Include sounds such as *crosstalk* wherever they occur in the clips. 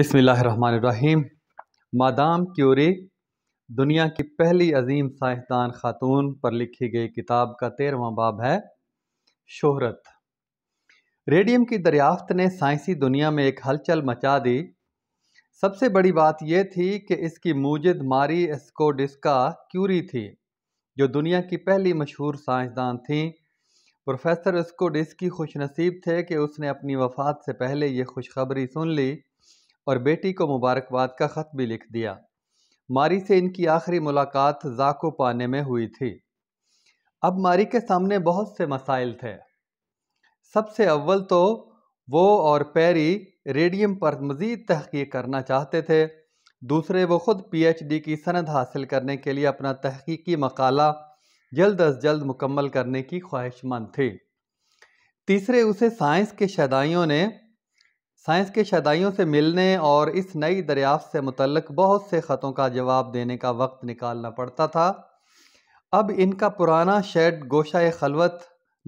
बिसमीम madame Curie दुनिया की पहली अजीम साइंसदान खातून पर लिखी गई किताब का तेरहवा बाब है शोहरत रेडियम की दरियाफ्त ने साइंसी दुनिया में एक हलचल मचा दी सबसे बड़ी बात यह थी कि इसकी मूजद मारी एस्कोडिस्का क्यूरी थी जो दुनिया की पहली मशहूर साइंसदान थी प्रोफेसर स्कूड डिस की खुशनसीब थे कि उसने अपनी वफात से पहले ये खुशखबरी सुन ली और बेटी को मुबारकबाद का ख़त भी लिख दिया मारी से इनकी आखिरी मुलाकात जाको पाने में हुई थी अब मारी के सामने बहुत से मसाइल थे सबसे अव्वल तो वो और पैरी रेडियम पर मज़ीद तहकीक करना चाहते थे दूसरे वो ख़ुद पीएचडी की सनद हासिल करने के लिए अपना तहकीकी मकाला जल्द अज जल्द मुकम्मल करने की ख्वाहिशमंद थी तीसरे उसे साइंस के शदाइयों ने साइंस के शदाइयों से मिलने और इस नई दरियाफ्त से मुतलक बहुत से ख़तों का जवाब देने का वक्त निकालना पड़ता था अब इनका पुराना शेड गोशा खलवत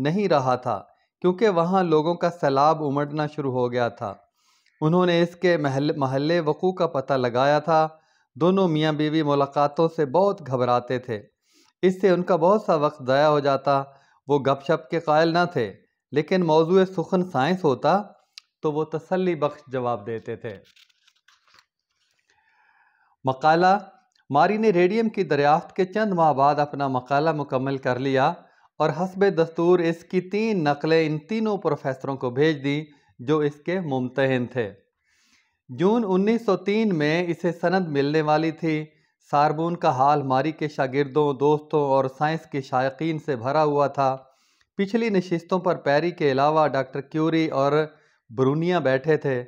नहीं रहा था क्योंकि वहाँ लोगों का सैलाब उमड़ना शुरू हो गया था उन्होंने इसके महल महल वकू का पता लगाया था दोनों मियाँ बीवी मुलाकातों से बहुत घबराते थे इससे उनका बहुत सा वक्त ज़ाया हो जाता वो गपशप के कायल ना थे लेकिन मौजू सुखन साइंस होता तो वो तसली बख्श जवाब देते थे मकाला मारी ने रेडियम की दरियाफ्त के चंद माह बाद अपना मकाला मुकम्मल कर लिया और हसब दस्तूर इसकी तीन नकलें इन तीनों प्रोफेसरों को भेज दी जो इसके मुमतहन थे जून 1903 में इसे सनद मिलने वाली थी सारबून का हाल मारी के शागिर्दों दोस्तों और साइंस के शायकीन से भरा हुआ था पिछली नशस्तों पर पैरी के अलावा डॉक्टर क्यूरी और ब्रूनिया बैठे थे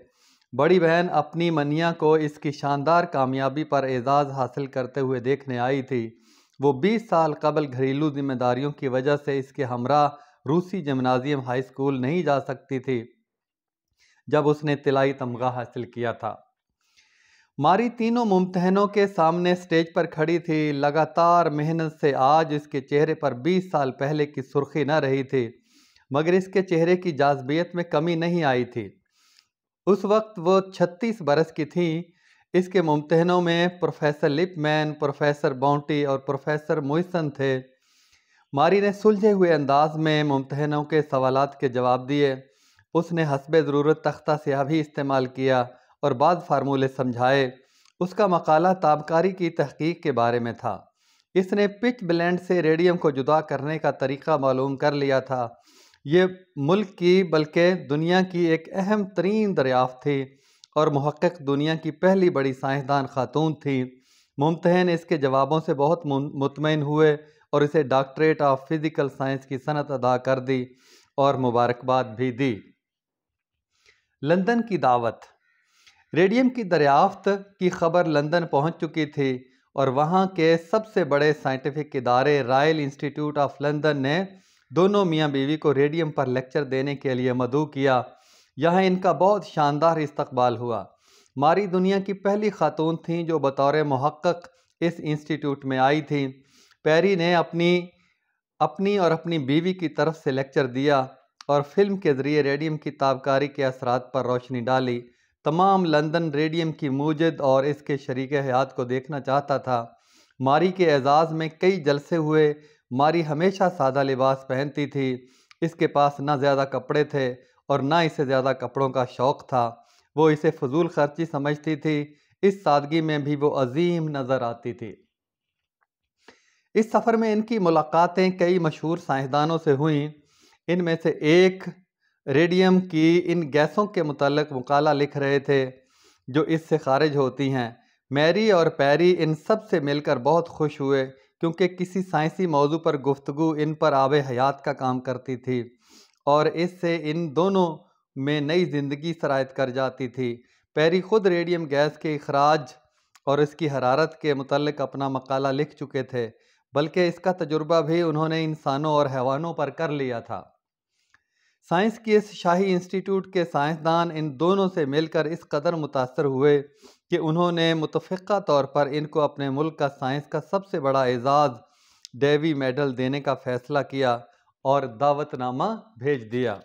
बड़ी बहन अपनी मनिया को इसकी शानदार कामयाबी पर एजाज़ हासिल करते हुए देखने आई थी वो बीस साल कबल घरेलू जिम्मेदारियों की वजह से इसके हमरा रूसी जमनाजियम हाई स्कूल नहीं जा सकती थी जब उसने तिलाई तमगा हासिल किया था मारी तीनों मुमतहनों के सामने स्टेज पर खड़ी थी लगातार मेहनत से आज इसके चेहरे पर 20 साल पहले की सुर्खी न रही थी मगर इसके चेहरे की जाजबियत में कमी नहीं आई थी उस वक्त वो 36 बरस की थी इसके मुमतहनों में प्रोफेसर लिपमैन प्रोफेसर बाउंटी और प्रोफेसर मोइसन थे मारी ने सुलझे हुए अंदाज में मुमतहनों के सवाल के जवाब दिए उसने हसब ज़रूरत तख्ता स्याह भी इस्तेमाल किया और बाद फार्मूले समझाए उसका मकाला ताबकारी की तहकीक के बारे में था इसने पिच ब्लैंड से रेडियम को जुदा करने का तरीका मालूम कर लिया था ये मुल्क की बल्कि दुनिया की एक अहम तरीन दरियाफ्त थी और महक्क दुनिया की पहली बड़ी साइंसदान खातून थी मुमतहन इसके जवाबों से बहुत मुतमिन हुए और इसे डॉक्टरेट ऑफ फिज़िकल साइंस की सनत अदा कर दी और मुबारकबाद भी दी लंदन की दावत रेडियम की दरियाफ्त की खबर लंदन पहुंच चुकी थी और वहां के सबसे बड़े साइंटिफिक इदारे रॉयल इंस्टीट्यूट ऑफ लंदन ने दोनों मियाँ बीवी को रेडियम पर लेक्चर देने के लिए मदू किया यहाँ इनका बहुत शानदार इस्तकबाल हुआ मारी दुनिया की पहली खातून थीं जो बतौर महक़ इस इंस्टीट्यूट में आई थी पैरी ने अपनी अपनी और अपनी बीवी की तरफ से लेक्चर दिया और फिल्म के ज़रिए रेडियम की ताबकारी के असरात पर रोशनी डाली तमाम लंदन रेडियम की मूजद और इसके शरीक हयात को देखना चाहता था मारी के एजाज़ में कई जलसे हुए मारी हमेशा सादा लिबास पहनती थी इसके पास ना ज़्यादा कपड़े थे और ना इसे ज़्यादा कपड़ों का शौक़ था वो इसे फजूल खर्ची समझती थी इस सादगी में भी वो अजीम नज़र आती थी इस सफ़र में इनकी मुलाकातें कई मशहूर साइंसदानों से हुई इनमें से एक रेडियम की इन गैसों के मुतलक मकाला लिख रहे थे जो इससे खारिज होती हैं मैरी और पैरी इन सब से मिलकर बहुत खुश हुए क्योंकि किसी साइंसी मौजू पर गुफ्तु इन पर आब हयात का काम करती थी और इससे इन दोनों में नई ज़िंदगी शरात कर जाती थी पैरी ख़ुद रेडियम गैस के अखराज और इसकी हरारत के मतलब अपना मकाला लिख चुके थे बल्कि इसका तजुर्बा भी उन्होंने इंसानों और हैवानों पर कर लिया था साइंस के इस शाही इंस्टीट्यूट के साइंसदान इन दोनों से मिलकर इस कदर मुतासर हुए कि उन्होंने मुतफ़ा तौर पर इनको अपने मुल्क का साइंस का सबसे बड़ा एजाज़ डेवी मेडल देने का फ़ैसला किया और दावतनामा भेज दिया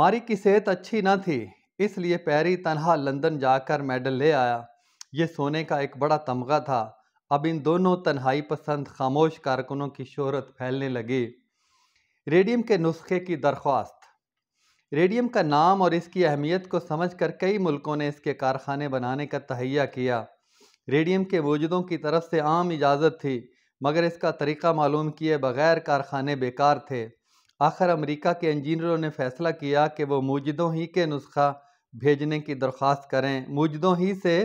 मारी की सेहत अच्छी न थी इसलिए पैरी तनहा लंदन जाकर मेडल ले आया ये सोने का एक बड़ा तमगा था अब इन दोनों तन्हाई पसंद खामोश कारकुनों की शोहरत फैलने लगी रेडियम के नुस्खे की दरख्वास्त रेडियम का नाम और इसकी अहमियत को समझकर कई मुल्कों ने इसके कारखाने बनाने का तहैया किया रेडियम के वजूदों की तरफ से आम इजाज़त थी मगर इसका तरीक़ा मालूम किए बगैर कारखाने बेकार थे आखिर अमेरिका के इंजीनियरों ने फैसला किया कि वो मौजदों ही के नुस्खा भेजने की दरख्वास्त करें मौजदों ही से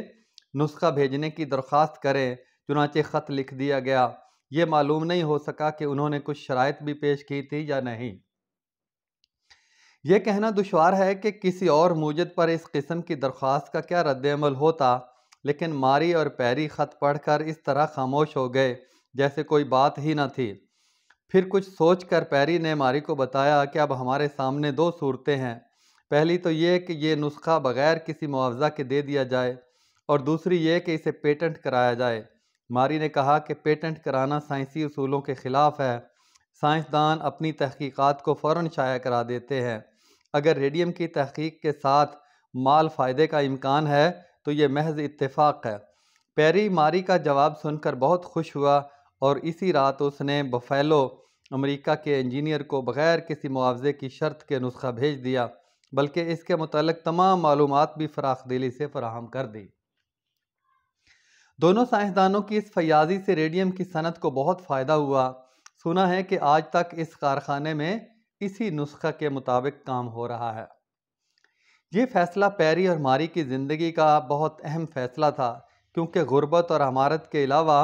नुस्खा भेजने की दरख्वास्त करें चुनाचे ख़त लिख दिया गया ये मालूम नहीं हो सका कि उन्होंने कुछ शरात भी पेश की थी या नहीं ये कहना दुशवार है कि किसी और मूजद पर इस किस्म की दरख्वास्त का क्या रद्दमल होता लेकिन मारी और पैरी ख़त पढ़कर इस तरह खामोश हो गए जैसे कोई बात ही ना थी फिर कुछ सोच कर पैरी ने मारी को बताया कि अब हमारे सामने दो सूरतें हैं पहली तो ये कि ये नुस्खा बग़ैर किसी मुआवजा के दे दिया जाए और दूसरी ये कि इसे पेटेंट कराया जाए मारी ने कहा कि पेटेंट कराना साइंसी असूलों के ख़िलाफ़ है साइंसदान अपनी तहकीकात को फ़ौर शाया करा देते हैं अगर रेडियम की तहकीक के साथ माल फ़ायदे का इम्कान है तो ये महज इतफ़ाक़ है पेरी मारी का जवाब सुनकर बहुत खुश हुआ और इसी रात उसने बफेलो अमेरिका के इंजीनियर को बग़ैर किसी मुआवजे की शर्त के नुस्खा भेज दिया बल्कि इसके मतलब तमाम मालूम भी फ़राख दिली से फराहम कर दी दोनों साइंसदानों की इस फयाजी से रेडियम की सनत को बहुत फ़ायदा हुआ सुना है कि आज तक इस कारखाने में इसी नुस्खा के मुताबिक काम हो रहा है ये फैसला पैरी और मारी की ज़िंदगी का बहुत अहम फैसला था क्योंकि गुर्बत और हमारत के अलावा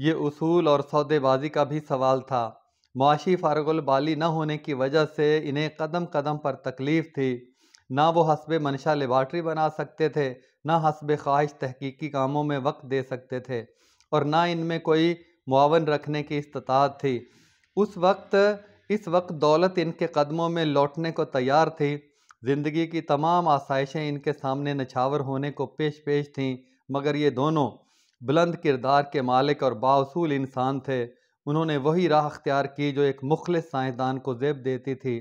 ये असूल और सौदेबाजी का भी सवाल था माशी फारगुल बाली न होने की वजह से इन्हें कदम कदम पर तकलीफ़ थी ना वो हसब मनशा लेबार्ट्री बना सकते थे ना हसब ख्वाहिश तहकीकी कामों में वक्त दे सकते थे और ना इनमें कोई मुआवन रखने की इस्तात थी उस वक्त इस वक्त दौलत इनके कदमों में लौटने को तैयार थी ज़िंदगी की तमाम आसाइशें इनके सामने नछावर होने को पेश पेश थीं मगर ये दोनों बुलंद किरदार के मालिक और बासूल इंसान थे उन्होंने वही राह अख्तियार की जो एक मुखल साइंसदान को जेब देती थी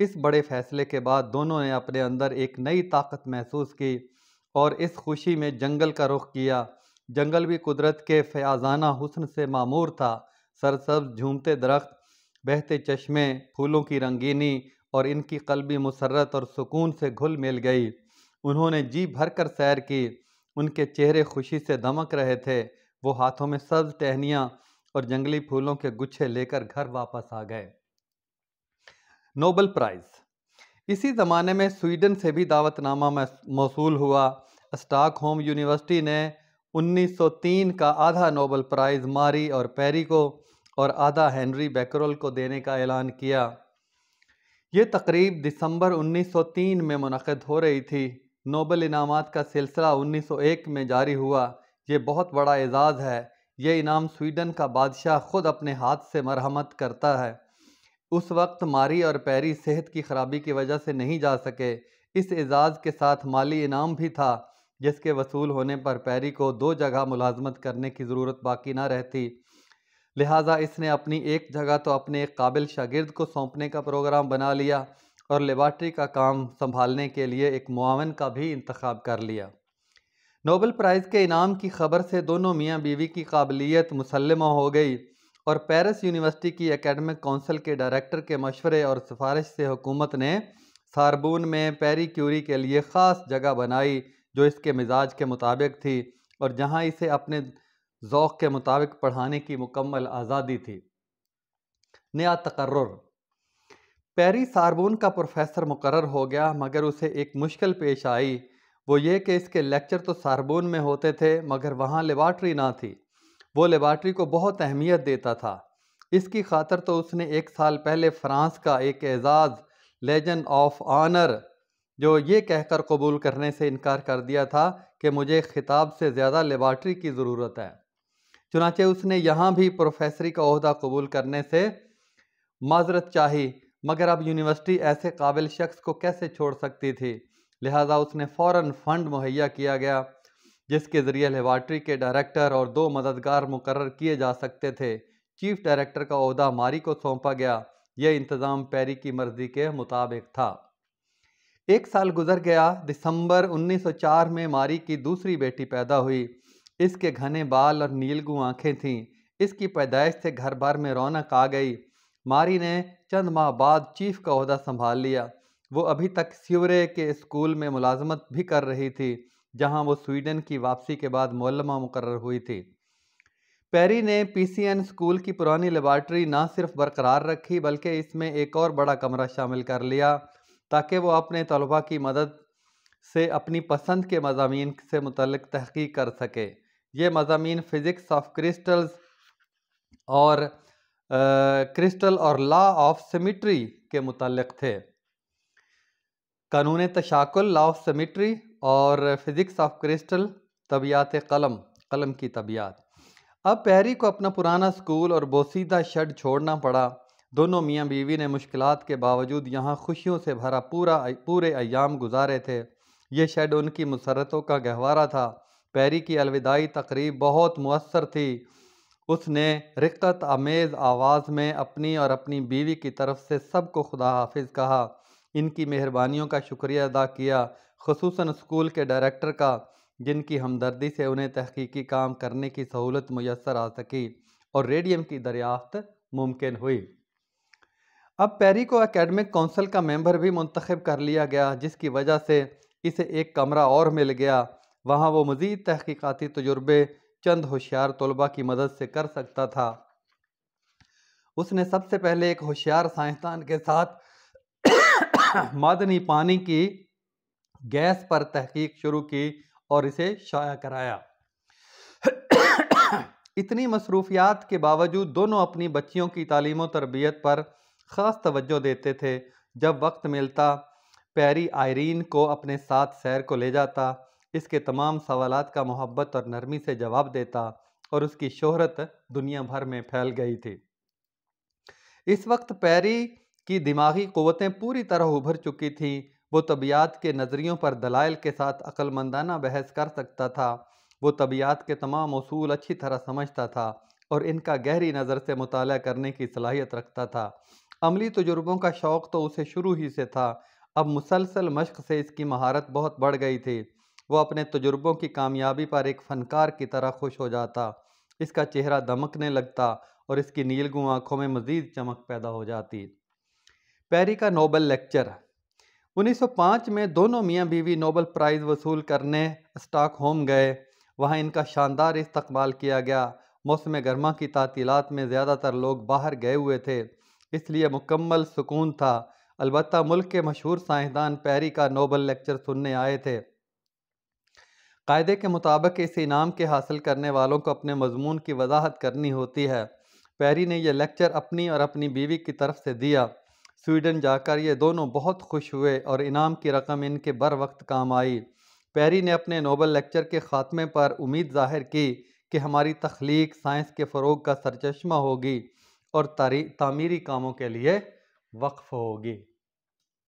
इस बड़े फैसले के बाद दोनों ने अपने अंदर एक नई ताकत महसूस की और इस खुशी में जंगल का रुख किया जंगल भी कुदरत के फयाजाना हुसन से मामूर था सरसब्ज झूमते दरख्त बहते चश्मे फूलों की रंगीनी और इनकी कलबी मुसरत और सुकून से घुल मिल गई उन्होंने जी भर कर सैर की उनके चेहरे खुशी से धमक रहे थे वो हाथों में सब्ज टहनियाँ और जंगली फूलों के गुच्छे लेकर घर वापस आ गए नोबल प्राइज़ इसी ज़माने में स्वीडन से भी दावतनामा मौसू हुआ स्टाक होम यूनिवर्सिटी ने 1903 का आधा नोबल प्राइज़ मारी और पैरी को और आधा हेनरी बैकरोल को देने का ऐलान किया ये तकरीब दिसंबर 1903 में मनद हो रही थी नोबल इनाम का सिलसिला 1901 में जारी हुआ ये बहुत बड़ा एजाज़ है ये इनाम स्वीडन का बादशाह ख़ुद अपने हाथ से मरहमत करता है उस वक्त मारी और पैरी सेहत की खराबी की वजह से नहीं जा सके इस एजाज़ के साथ माली इनाम भी था जिसके वसूल होने पर पैरी को दो जगह मुलाजमत करने की ज़रूरत बाकी ना रहती लिहाजा इसने अपनी एक जगह तो अपने एक काबिल शागिर्द को सौंपने का प्रोग्राम बना लिया और लेबार्ट्री का काम संभालने के लिए एक मुआवन का भी इंतखब कर लिया नोबल प्राइज़ के इनाम की खबर से दोनों मियाँ बीवी की काबिलियत मुसलमा हो गई और पेरिस यूनिवर्सिटी की एकेडमिक काउंसिल के डायरेक्टर के मशवरे और सिफारिश से हुकूमत ने सारबून में पेरी क्यूरी के लिए ख़ास जगह बनाई जो इसके मिजाज के मुताबिक थी और जहाँ इसे अपने ओक़ के मुताबिक पढ़ाने की मुकम्मल आज़ादी थी नया तकर्र पेरी सारबून का प्रोफेसर मुकर हो गया मगर उसे एक मुश्किल पेश आई वो ये कि इसके लेक्चर तो सारबून में होते थे मगर वहाँ लेबार्ट्री ना थी वो लेबार्ट्री को बहुत अहमियत देता था इसकी खातर तो उसने एक साल पहले फ्रांस का एक एजाज़ लेजन ऑफ आनर जो ये कहकर कबूल करने से इनकार कर दिया था कि मुझे खिताब से ज़्यादा लेबार्ट्री की ज़रूरत है चुनाचे उसने यहाँ भी प्रोफेसरी का अहदा कबूल करने से माजरत चाही मगर अब यूनिवर्सिटी ऐसे काबिल शख्स को कैसे छोड़ सकती थी लिहाजा उसने फ़ौर फ़ंड मुहैया किया गया जिसके ज़रिए लेबार्ट्री के डायरेक्टर और दो मददगार मुकर किए जा सकते थे चीफ डायरेक्टर का अहदा मारी को सौंपा गया यह इंतज़ाम पैरी की मर्जी के मुताबिक था एक साल गुजर गया दिसंबर 1904 में मारी की दूसरी बेटी पैदा हुई इसके घने बाल और नीलगू आंखें थीं इसकी पैदाइश से घर भर में रौनक आ गई मारी ने चंद माह बाद चीफ का अहदा संभाल लिया वो अभी तक सिवरे के स्कूल में मुलाजमत भी कर रही थी जहां वो स्वीडन की वापसी के बाद मौलमा मुकर हुई थी पेरी ने पीसीएन स्कूल की पुरानी लेबार्ट्री ना सिर्फ बरकरार रखी बल्कि इसमें एक और बड़ा कमरा शामिल कर लिया ताकि वो अपने तलबा की मदद से अपनी पसंद के मजामी से मुतल तहकीक कर सके ये मजामी फ़िज़िक्स ऑफ क्रिस्टल्स और आ, क्रिस्टल और लॉ ऑफ सिमिट्री के मुतल थे कानून तशाकुल लॉ ऑफ सिमिट्री और फिज़िक्स ऑफ क्रिस्टल तबियात कलम कलम की तबियात अब पैरी को अपना पुराना स्कूल और बोसीदा शड छोड़ना पड़ा दोनों मियाँ बीवी ने मुश्किल के बावजूद यहाँ खुशियों से भरा पूरा पूरे अयाम गुजारे थे ये शेड उनकी मसरतों का गहवारा था पैरी की अलविदाई तकरीब बहुत मवसर थी उसने रिकत आमेज़ आवाज़ में अपनी और अपनी बीवी की तरफ से सबको खुदा हाफिज़ कहा इनकी मेहरबानियों का शुक्रिया अदा किया खसूस स्कूल के डायरेक्टर का जिनकी हमदर्दी से उन्हें तहकीकी काम करने की सहूलत मैसर आ सकी और रेडियम की दरियाफ्त मुमकिन हुई अब पैरी को एकेडमिक काउंसिल का मेंबर भी मंतखब कर लिया गया जिसकी वजह से इसे एक कमरा और मिल गया वहाँ वो मज़ीद तहकीकती तजुर्बे चंद होशियार तलबा की मदद से कर सकता था उसने सबसे पहले एक होशियार साइंसदान के साथ *coughs* मादनी पानी की गैस पर तहकीक शुरू की और इसे शाया कराया इतनी मसरूफियात के बावजूद दोनों अपनी बच्चियों की तालीम तरबियत पर ख़ास तवज्जो देते थे जब वक्त मिलता पैरी आयरीन को अपने साथ सैर को ले जाता इसके तमाम सवालात का मोहब्बत और नरमी से जवाब देता और उसकी शोहरत दुनिया भर में फैल गई थी इस वक्त पैरी की दिमागी क़वतें पूरी तरह उभर चुकी थीं वो तबियात के नज़रियों पर दलाइल के साथ अक्लमंदाना बहस कर सकता था वो तबियात के तमाम असूल अच्छी तरह समझता था और इनका गहरी नज़र से मुताल करने की सलाहियत रखता था अमली तजुर्बों का शौक़ तो उसे शुरू ही से था अब मुसलसल मश्क से इसकी महारत बहुत बढ़ गई थी वो अपने तजुर्बों की कामयाबी पर एक फ़नकार की तरह खुश हो जाता इसका चेहरा दमकने लगता और इसकी नीलगू आँखों में मज़ीद चमक पैदा हो जाती पैरी का नोबल लेक्चर 1905 में दोनों मियाँ बीवी नोबल प्राइज़ वसूल करने होम गए वहाँ इनका शानदार इस्तकबाल किया गया मौसम गर्मा की तातीलत में ज़्यादातर लोग बाहर गए हुए थे इसलिए मुकम्मल सुकून था अलबत् मुल्क के मशहूर साइंसदान पैरी का नोबल लेक्चर सुनने आए थे कायदे के मुताबिक इस इनाम के हासिल करने वालों को अपने मजमून की वजाहत करनी होती है पैरी ने यह लेक्चर अपनी और अपनी बीवी की तरफ से दिया स्वीडन जाकर ये दोनों बहुत खुश हुए और इनाम की रकम इनके बर वक्त काम आई पैरी ने अपने नोबल लेक्चर के ख़ात्मे पर उम्मीद ज़ाहिर की कि हमारी तख्लीक साइंस के फ़रोग का सरचश्मा होगी और तारी तामीरी कामों के लिए वक्फ होगी